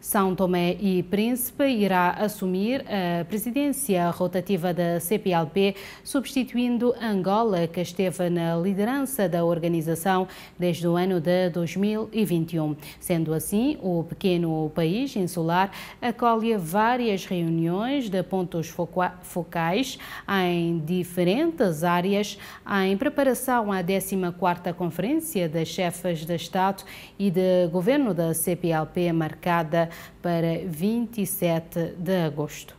São Tomé e Príncipe irá assumir a presidência rotativa da CPLP, substituindo Angola, que esteve na liderança da organização desde o ano de 2021. Sendo assim, o pequeno país insular acolhe várias reuniões de pontos focais em diferentes áreas em preparação à 14ª Conferência das chefas de Estado e de Governo da CPLP marcada para 27 de agosto.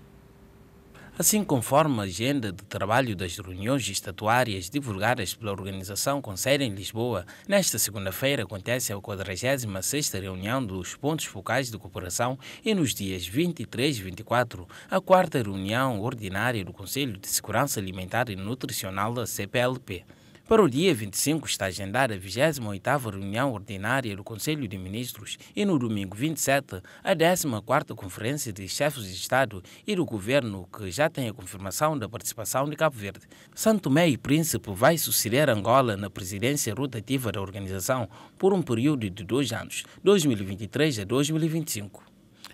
Assim, conforme a agenda de trabalho das reuniões estatuárias divulgadas pela organização com sede em Lisboa, nesta segunda-feira acontece a 46 reunião dos pontos focais de cooperação e nos dias 23 e 24, a quarta reunião ordinária do Conselho de Segurança Alimentar e Nutricional da CPLP. Para o dia 25 está agendada a 28ª reunião ordinária do Conselho de Ministros e no domingo 27 a 14ª Conferência de Chefes de Estado e do Governo que já tem a confirmação da participação de Cabo Verde. Santo Tomé e Príncipe vai suceder Angola na presidência rotativa da organização por um período de dois anos, 2023 a 2025.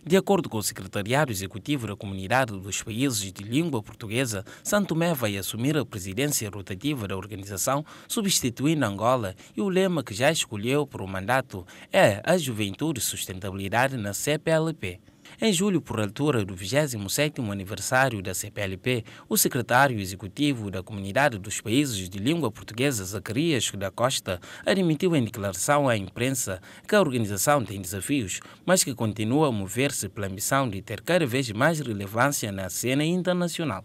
De acordo com o secretariado executivo da Comunidade dos Países de Língua Portuguesa, Santo Tomé vai assumir a presidência rotativa da organização, substituindo Angola, e o lema que já escolheu para o mandato é a Juventude e Sustentabilidade na CPLP. Em julho, por altura do 27º aniversário da CPLP, o secretário executivo da Comunidade dos Países de Língua Portuguesa, Zacarias da Costa, admitiu em declaração à imprensa que a organização tem desafios, mas que continua a mover-se pela missão de ter cada vez mais relevância na cena internacional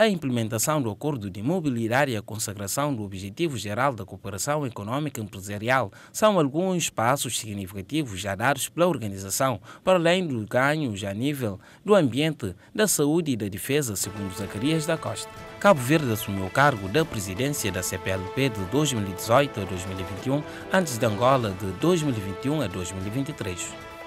a implementação do Acordo de Mobilidade e a consagração do Objetivo Geral da Cooperação Econômica Empresarial são alguns passos significativos já dados pela organização, para além dos ganhos a nível do ambiente, da saúde e da defesa, segundo Zacarias da Costa. Cabo Verde assumiu o cargo da presidência da CPLP de 2018 a 2021, antes de Angola de 2021 a 2023.